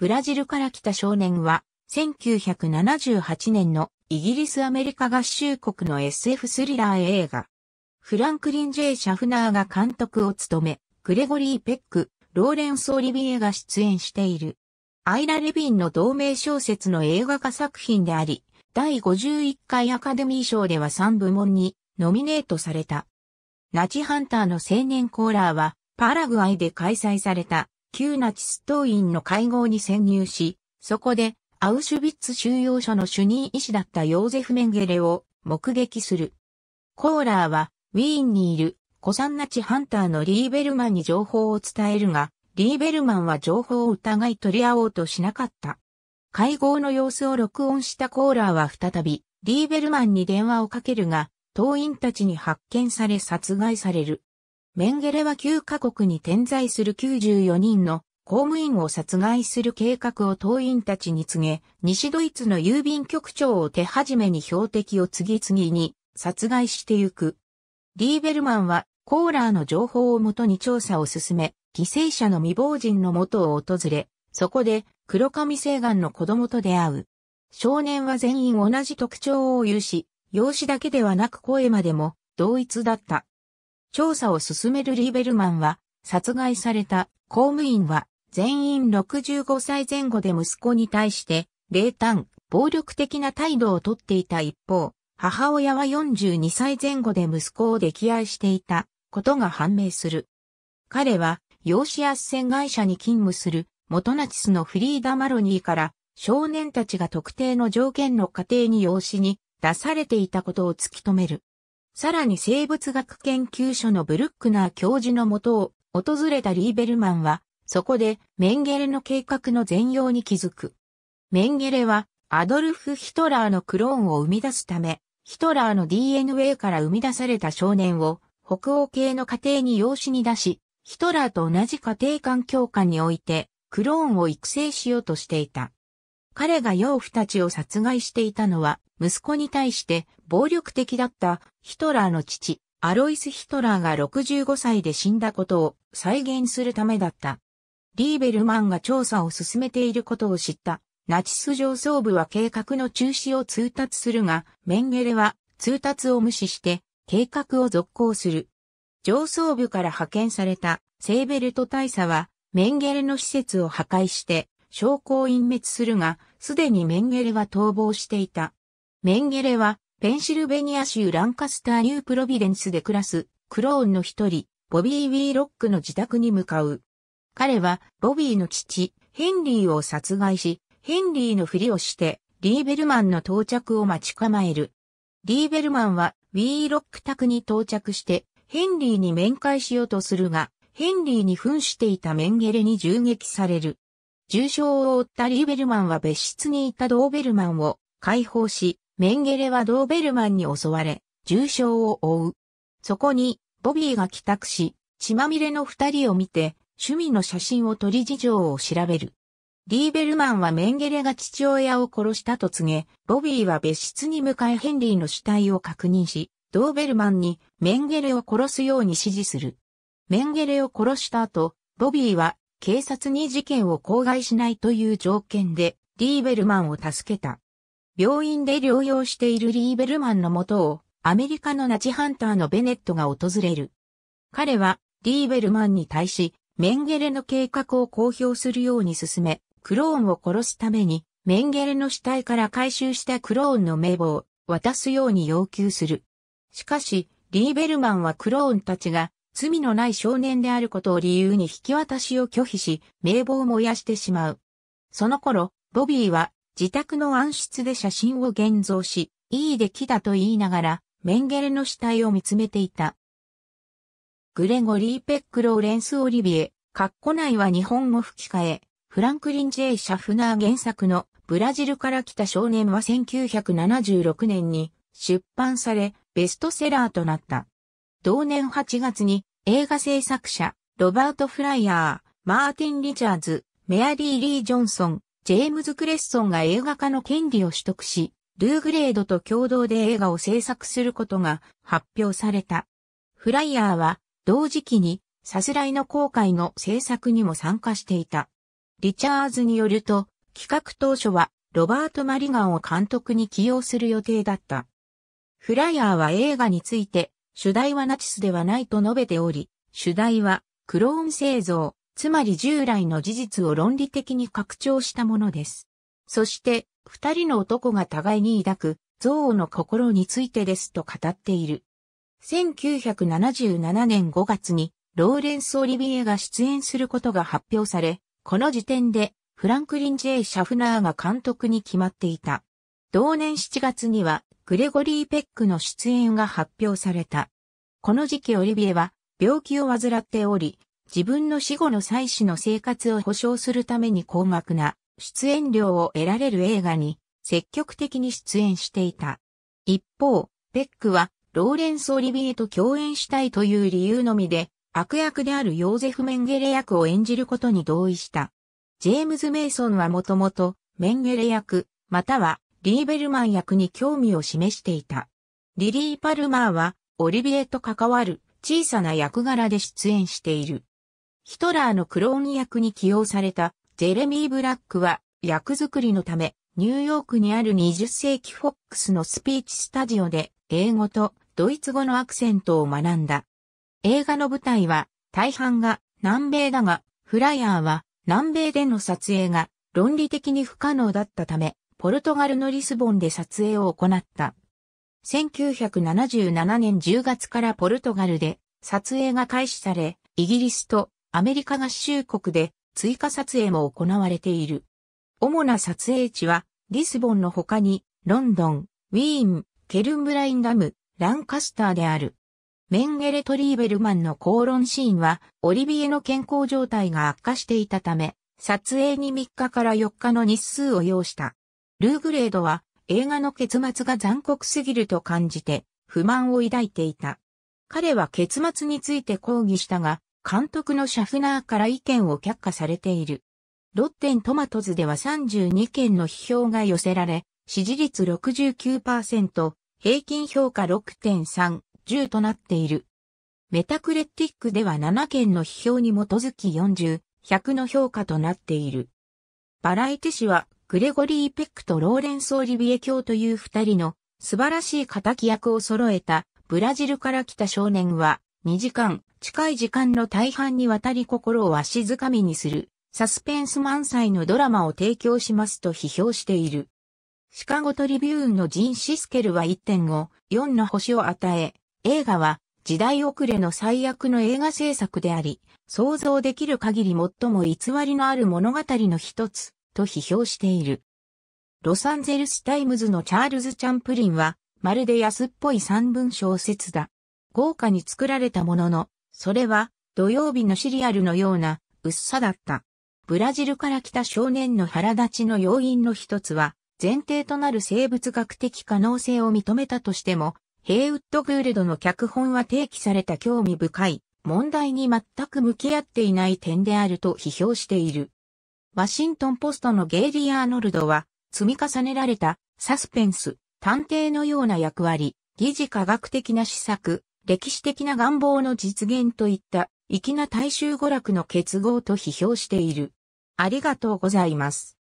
ブラジルから来た少年は、1978年のイギリスアメリカ合衆国の SF スリラー映画。フランクリン・ジェイ・シャフナーが監督を務め、グレゴリー・ペック、ローレンス・オリビエが出演している。アイラ・レビンの同名小説の映画化作品であり、第51回アカデミー賞では3部門にノミネートされた。ナチハンターの青年コーラーは、パラグアイで開催された旧ナチス党員の会合に潜入し、そこで、アウシュビッツ収容所の主任医師だったヨーゼフ・メンゲレを目撃する。コーラーは、ウィーンにいる、古参ナチハンターのリーベルマンに情報を伝えるが、リーベルマンは情報を疑い取り合おうとしなかった。会合の様子を録音したコーラーは再び、リーベルマンに電話をかけるが、党員たちに発見され殺害される。メンゲレは9カ国に点在する94人の公務員を殺害する計画を党員たちに告げ、西ドイツの郵便局長を手始めに標的を次々に殺害してゆく。リーベルマンはコーラーの情報をもとに調査を進め、犠牲者の未亡人の元を訪れ、そこで黒髪青岩の子供と出会う。少年は全員同じ特徴を有し、容姿だけではなく声までも同一だった。調査を進めるリーベルマンは、殺害された公務員は全員65歳前後で息子に対して冷淡、暴力的な態度をとっていた一方、母親は42歳前後で息子を溺愛していたことが判明する。彼は養子斡旋会社に勤務する元ナチスのフリーダ・マロニーから少年たちが特定の条件の家庭に養子に出されていたことを突き止める。さらに生物学研究所のブルックナー教授のもとを訪れたリーベルマンは、そこでメンゲレの計画の全容に気づく。メンゲレはアドルフ・ヒトラーのクローンを生み出すため、ヒトラーの DNA から生み出された少年を北欧系の家庭に養子に出し、ヒトラーと同じ家庭環境下においてクローンを育成しようとしていた。彼が養父たちを殺害していたのは息子に対して暴力的だったヒトラーの父、アロイス・ヒトラーが65歳で死んだことを再現するためだった。リーベルマンが調査を進めていることを知ったナチス上層部は計画の中止を通達するが、メンゲレは通達を無視して計画を続行する。上層部から派遣されたセーベルト大佐はメンゲレの施設を破壊して証拠を隠滅するが、すでにメンゲレは逃亡していた。メンゲレは、ペンシルベニア州ランカスターニュープロビデンスで暮らす、クローンの一人、ボビー・ウィーロックの自宅に向かう。彼は、ボビーの父、ヘンリーを殺害し、ヘンリーのふりをして、リーベルマンの到着を待ち構える。リーベルマンは、ウィーロック宅に到着して、ヘンリーに面会しようとするが、ヘンリーに扮していたメンゲレに銃撃される。重傷を負ったリーベルマンは別室にいたドーベルマンを解放し、メンゲレはドーベルマンに襲われ、重傷を負う。そこに、ボビーが帰宅し、血まみれの二人を見て、趣味の写真を撮り事情を調べる。リーベルマンはメンゲレが父親を殺したと告げ、ボビーは別室に向かいヘンリーの死体を確認し、ドーベルマンにメンゲレを殺すように指示する。メンゲレを殺した後、ボビーは警察に事件を口外しないという条件で、リーベルマンを助けた。病院で療養しているリーベルマンのもとを、アメリカのナチハンターのベネットが訪れる。彼は、リーベルマンに対し、メンゲレの計画を公表するように進め、クローンを殺すために、メンゲレの死体から回収したクローンの名簿を渡すように要求する。しかし、リーベルマンはクローンたちが罪のない少年であることを理由に引き渡しを拒否し、名簿を燃やしてしまう。その頃、ボビーは自宅の暗室で写真を現像し、いい出来だと言いながら、メンゲレの死体を見つめていた。グレゴリー・ペック・ローレンス・オリビエ、カッコ内は日本語吹き替え、フランクリン・ジェイ・シャフナー原作のブラジルから来た少年は1976年に出版され、ベストセラーとなった。同年8月に映画制作者、ロバート・フライヤー、マーティン・リチャーズ、メアリー・リー・ジョンソン、ジェームズ・クレッソンが映画化の権利を取得し、ルーグレードと共同で映画を制作することが発表された。フライヤーは同時期にサスライの公開の制作にも参加していた。リチャーズによると、企画当初はロバート・マリガンを監督に起用する予定だった。フライヤーは映画について、主題はナチスではないと述べており、主題はクローン製造、つまり従来の事実を論理的に拡張したものです。そして、二人の男が互いに抱く、憎悪の心についてですと語っている。1977年5月に、ローレンス・オリビエが出演することが発表され、この時点で、フランクリン・ジェイ・シャフナーが監督に決まっていた。同年7月には、グレゴリー・ペックの出演が発表された。この時期オリビエは病気を患っており、自分の死後の妻子の生活を保障するために高額な出演料を得られる映画に積極的に出演していた。一方、ペックはローレンス・オリビエと共演したいという理由のみで悪役であるヨーゼフ・メンゲレ役を演じることに同意した。ジェームズ・メイソンはもともとメンゲレ役、またはリーベルマン役に興味を示していた。リリー・パルマーはオリビエと関わる小さな役柄で出演している。ヒトラーのクローン役に起用されたジェレミー・ブラックは役作りのためニューヨークにある20世紀フォックスのスピーチスタジオで英語とドイツ語のアクセントを学んだ。映画の舞台は大半が南米だが、フライヤーは南米での撮影が論理的に不可能だったため、ポルトガルのリスボンで撮影を行った。1977年10月からポルトガルで撮影が開始され、イギリスとアメリカ合衆国で追加撮影も行われている。主な撮影地は、リスボンの他に、ロンドン、ウィーン、ケルンブラインダム、ランカスターである。メンゲレトリーベルマンの口論シーンは、オリビエの健康状態が悪化していたため、撮影に3日から4日の日数を要した。ルーグレードは、映画の結末が残酷すぎると感じて、不満を抱いていた。彼は結末について抗議したが、監督のシャフナーから意見を却下されている。ロッテントマトズでは32件の批評が寄せられ、支持率69%、平均評価6.3、10となっている。メタクレティックでは7件の批評に基づき40、100の評価となっている。バラエティ氏は、グレゴリー・ペックとローレンス・オリビエ教という二人の素晴らしい仇役を揃えたブラジルから来た少年は2時間、近い時間の大半にわたり心をわしづかみにする、サスペンス満載のドラマを提供しますと批評している。シカゴトリビューンのジン・シスケルは1.5、4の星を与え、映画は時代遅れの最悪の映画制作であり、想像できる限り最も偽りのある物語の一つ、と批評している。ロサンゼルスタイムズのチャールズ・チャンプリンは、まるで安っぽい三文小説だ。豪華に作られたものの、それは土曜日のシリアルのような薄さだった。ブラジルから来た少年の腹立ちの要因の一つは、前提となる生物学的可能性を認めたとしても、ヘイウッド・グールドの脚本は提起された興味深い問題に全く向き合っていない点であると批評している。ワシントンポストのゲイリー・アーノルドは、積み重ねられたサスペンス、探偵のような役割、疑似科学的な施策、歴史的な願望の実現といった粋な大衆娯楽の結合と批評している。ありがとうございます。